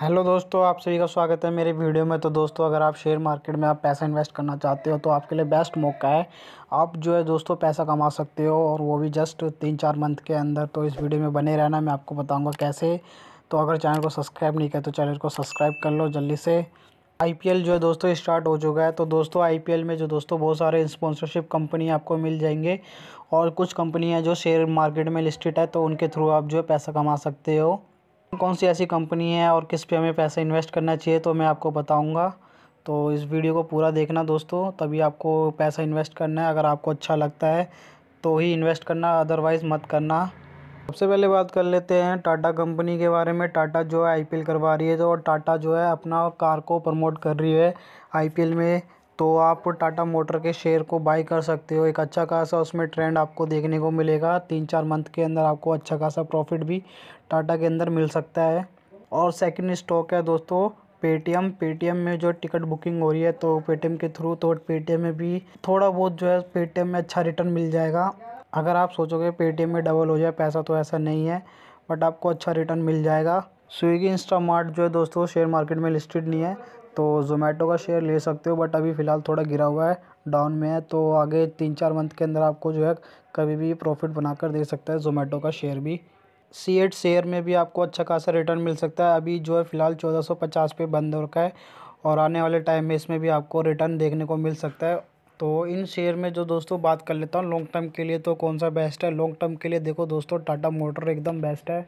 hello दोस्तों आप सभी का स्वागत है मेरे वीडियो में तो दोस्तों अगर आप शेयर मार्केट में आप पैसा इन्वेस्ट करना चाहते हो तो आपके लिए बेस्ट मौका है आप जो है दोस्तों पैसा कमा सकते हो और वो भी जस्ट तीन चार मंथ के अंदर तो इस वीडियो में बने रहना मैं आपको बताऊंगा कैसे तो अगर चैनल को सब्सक्राइब नहीं किया तो चैनल को सब्सक्राइब कर लो जल्दी से आई जो है दोस्तों स्टार्ट हो चुका है तो दोस्तों आई में जो दोस्तों बहुत सारे स्पॉन्सरशिप कंपनी आपको मिल जाएंगे और कुछ कंपनियाँ जो शेयर मार्केट में लिस्टेड है तो उनके थ्रू आप जो है पैसा कमा सकते हो कौन सी ऐसी कंपनी है और किस पे हमें पैसा इन्वेस्ट करना चाहिए तो मैं आपको बताऊंगा तो इस वीडियो को पूरा देखना दोस्तों तभी आपको पैसा इन्वेस्ट करना है अगर आपको अच्छा लगता है तो ही इन्वेस्ट करना अदरवाइज़ मत करना सबसे पहले बात कर लेते हैं टाटा कंपनी के बारे में टाटा जो है आई करवा रही है तो टाटा जो है अपना कार को प्रमोट कर रही है आई में तो आप टाटा मोटर के शेयर को बाय कर सकते हो एक अच्छा खासा उसमें ट्रेंड आपको देखने को मिलेगा तीन चार मंथ के अंदर आपको अच्छा खासा प्रॉफिट भी टाटा के अंदर मिल सकता है और सेकंड स्टॉक है दोस्तों पेटीएम पेटीएम में जो टिकट बुकिंग हो रही है तो पेटीएम के थ्रू तो पेटीएम में भी थोड़ा बहुत जो है पेटीएम में अच्छा रिटर्न मिल जाएगा अगर आप सोचोगे पेटीएम में डबल हो जाए पैसा तो ऐसा नहीं है बट आपको अच्छा रिटर्न मिल जाएगा स्विगी इंस्टामार्ट जो है दोस्तों शेयर मार्केट में लिस्टेड नहीं है तो जोमेटो का शेयर ले सकते हो बट अभी फ़िलहाल थोड़ा गिरा हुआ है डाउन में है तो आगे तीन चार मंथ के अंदर आपको जो है कभी भी प्रॉफिट बनाकर दे सकता है जोमेटो का शेयर भी सी एट शेयर में भी आपको अच्छा खासा रिटर्न मिल सकता है अभी जो है फ़िलहाल चौदह सौ पचास पे बंद हो रखा है और आने वाले टाइम में इसमें भी आपको रिटर्न देखने को मिल सकता है तो इन शेयर में जो दोस्तों बात कर लेता हूँ लॉन्ग टर्म के लिए तो कौन सा बेस्ट है लॉन्ग टर्म के लिए देखो दोस्तों टाटा मोटर एकदम बेस्ट है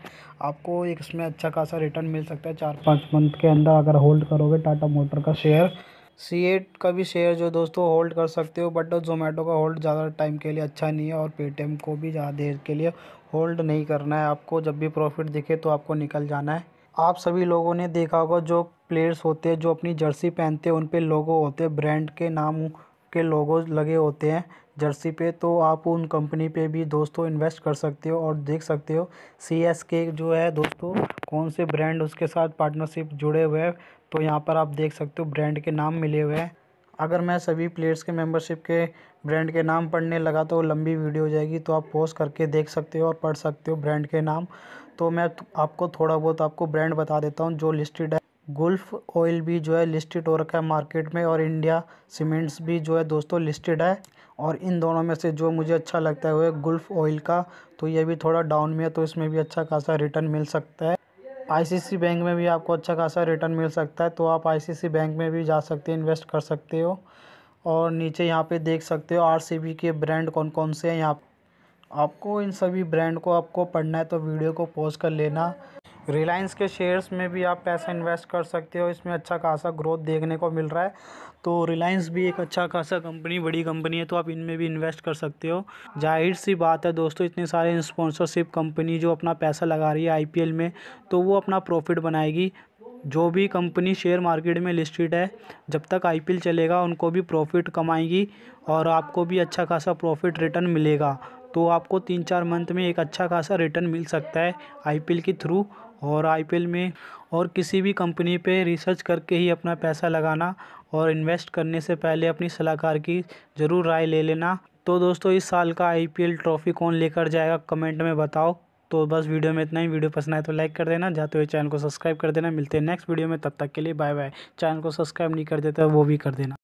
आपको एक इसमें अच्छा खासा रिटर्न मिल सकता है चार पाँच मंथ के अंदर अगर होल्ड करोगे टाटा मोटर का शेयर सी एट का भी शेयर जो दोस्तों होल्ड कर सकते हो बट जोमेटो का होल्ड ज़्यादा टाइम के लिए अच्छा नहीं है और पेटीएम को भी ज़्यादा देर के लिए होल्ड नहीं करना है आपको जब भी प्रॉफिट दिखे तो आपको निकल जाना है आप सभी लोगों ने देखा होगा जो प्लेयर्स होते हैं जो अपनी जर्सी पहनते हैं उन पर लोगो होते हैं ब्रांड के नाम के लोगों लगे होते हैं जर्सी पे तो आप उन कंपनी पे भी दोस्तों इन्वेस्ट कर सकते हो और देख सकते हो सी एस के जो है दोस्तों कौन से ब्रांड उसके साथ पार्टनरशिप जुड़े हुए हैं तो यहाँ पर आप देख सकते हो ब्रांड के नाम मिले हुए हैं अगर मैं सभी प्लेयर्स के मेंबरशिप के ब्रांड के नाम पढ़ने लगा तो लंबी वीडियो हो जाएगी तो आप पोस्ट करके देख सकते हो और पढ़ सकते हो ब्रांड के नाम तो मैं आपको थोड़ा बहुत आपको ब्रांड बता देता हूँ जो लिस्टेड है गुल्फ ऑयल भी जो है लिस्टेड हो रखा है मार्केट में और इंडिया सीमेंट्स भी जो है दोस्तों लिस्टेड है और इन दोनों में से जो मुझे अच्छा लगता है वो है गुल्फ ऑयल का तो ये भी थोड़ा डाउन में है तो इसमें भी अच्छा खासा रिटर्न मिल सकता है आईसीसी बैंक में भी आपको अच्छा खासा रिटर्न मिल सकता है तो आप आईसीसी बैंक में भी जा सकते हैं इन्वेस्ट कर सकते हो और नीचे यहाँ पे देख सकते हो आर के ब्रांड कौन कौन से हैं यहाँ आपको इन सभी ब्रांड को आपको पढ़ना है तो वीडियो को पॉज कर लेना रिलायंस के शेयर्स में भी आप पैसा इन्वेस्ट कर सकते हो इसमें अच्छा खासा ग्रोथ देखने को मिल रहा है तो रिलायंस भी एक अच्छा खासा कंपनी बड़ी कंपनी है तो आप इनमें भी इन्वेस्ट कर सकते हो जाहिर सी बात है दोस्तों इतने सारे स्पॉन्सरशिप कंपनी जो अपना पैसा लगा रही है आई में तो वो अपना प्रॉफिट बनाएगी जो भी कंपनी शेयर मार्केट में लिस्टेड है जब तक आई चलेगा उनको भी प्रॉफिट कमाएगी और आपको भी अच्छा खासा प्रॉफिट रिटर्न मिलेगा तो आपको तीन चार मंथ में एक अच्छा खासा रिटर्न मिल सकता है आईपीएल के थ्रू और आई में और किसी भी कंपनी पे रिसर्च करके ही अपना पैसा लगाना और इन्वेस्ट करने से पहले अपनी सलाहकार की ज़रूर राय ले लेना तो दोस्तों इस साल का आई ट्रॉफ़ी कौन लेकर जाएगा कमेंट में बताओ तो बस वीडियो में इतना ही वीडियो पसंद आए तो लाइक कर देना जाते हुए चैनल को सब्सक्राइब कर देना मिलते हैं नेक्स्ट वीडियो में तब तक के लिए बाय बाय चैनल को सब्सक्राइब नहीं कर देता वो भी कर देना